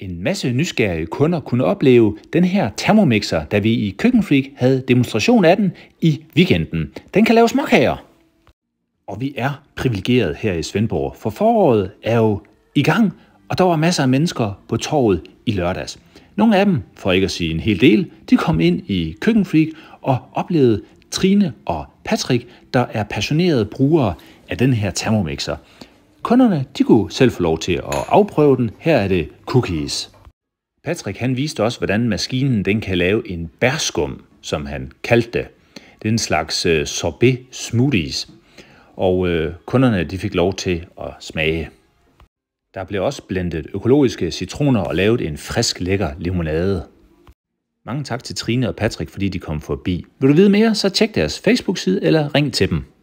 En masse nysgerrige kunder kunne opleve den her termomixer, da vi i Køkkenfreak havde demonstration af den i weekenden. Den kan lave småkager. Og vi er privilegeret her i Svendborg, for foråret er jo i gang, og der var masser af mennesker på torvet i lørdags. Nogle af dem, for ikke at sige en hel del, de kom ind i Køkkenfreak og oplevede Trine og Patrick, der er passionerede brugere af den her termomixer. Kunderne de kunne selv få lov til at afprøve den. Her er det cookies. Patrick han viste også, hvordan maskinen den kan lave en bærskum, som han kaldte det. Det er en slags øh, sorbet smoothies, og øh, kunderne de fik lov til at smage. Der blev også blendet økologiske citroner og lavet en frisk lækker limonade. Mange tak til Trine og Patrick, fordi de kom forbi. Vil du vide mere, så tjek deres Facebook-side eller ring til dem.